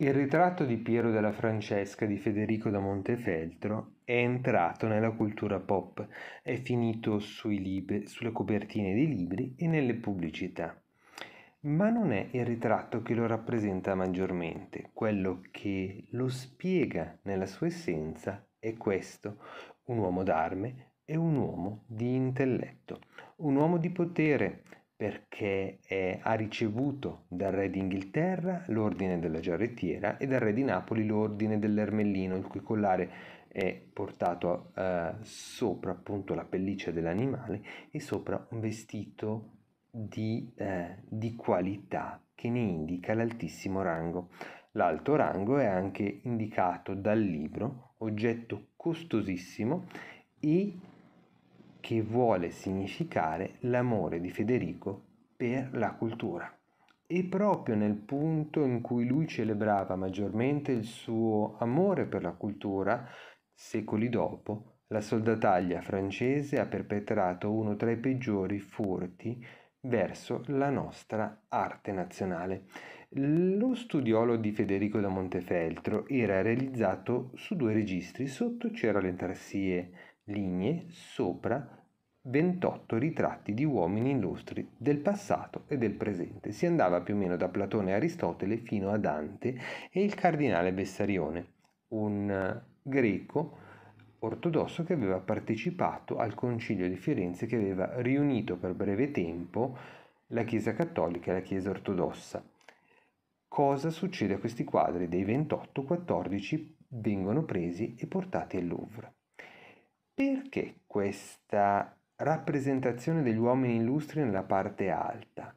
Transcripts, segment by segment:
Il ritratto di Piero della Francesca di Federico da Montefeltro è entrato nella cultura pop, è finito lib- sulle copertine dei libri e nelle pubblicità. Ma non è il ritratto che lo rappresenta maggiormente, quello che lo spiega nella sua essenza è questo, un uomo d'arme e un uomo di intelletto, un uomo di potere, perché eh, ha ricevuto dal re d'Inghilterra l'ordine della giarrettiera e dal re di Napoli l'ordine dell'ermellino, il cui collare è portato eh, sopra appunto la pelliccia dell'animale e sopra un vestito di, eh, di qualità che ne indica l'altissimo rango. L'alto rango è anche indicato dal libro, oggetto costosissimo e che vuole significare l'amore di Federico per la cultura. E proprio nel punto in cui lui celebrava maggiormente il suo amore per la cultura, secoli dopo, la soldataglia francese ha perpetrato uno tra i peggiori furti verso la nostra arte nazionale. Lo studiolo di Federico da Montefeltro era realizzato su due registri, sotto c'erano le tarsie lignee, sopra 28 ritratti di uomini illustri del passato e del presente. Si andava più o meno da Platone e Aristotele fino a Dante e il cardinale Bessarione, un eh, greco ortodosso che aveva partecipato al concilio di Firenze che aveva riunito per breve tempo la Chiesa cattolica e la Chiesa ortodossa. Cosa succede a questi quadri? Dei 28, 14 vengono presi e portati al Louvre. Perché questa Rappresentazione degli uomini illustri nella parte alta.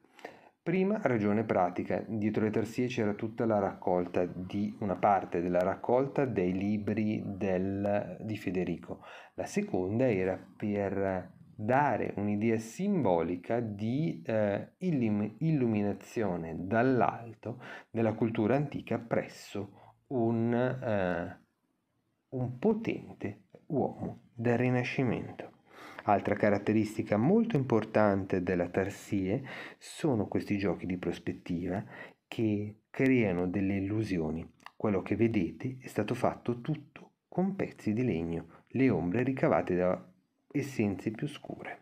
Prima ragione pratica, dietro le tarsie c'era tutta la raccolta di una parte della raccolta dei libri del, di Federico, la seconda era per dare un'idea simbolica di eh, illum- illuminazione dall'alto della cultura antica presso un, eh, un potente uomo del Rinascimento. Altra caratteristica molto importante della tarsie sono questi giochi di prospettiva che creano delle illusioni. Quello che vedete è stato fatto tutto con pezzi di legno, le ombre ricavate da essenze più scure.